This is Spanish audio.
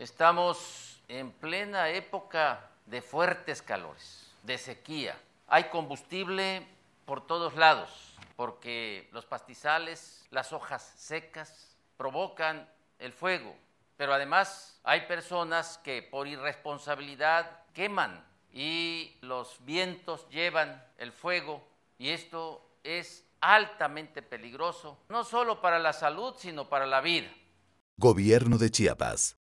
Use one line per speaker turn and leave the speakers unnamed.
Estamos en plena época de fuertes calores, de sequía. Hay combustible por todos lados, porque los pastizales, las hojas secas, provocan el fuego. Pero además hay personas que por irresponsabilidad queman y los vientos llevan el fuego y esto es altamente peligroso, no solo para la salud, sino para la vida.
Gobierno de Chiapas.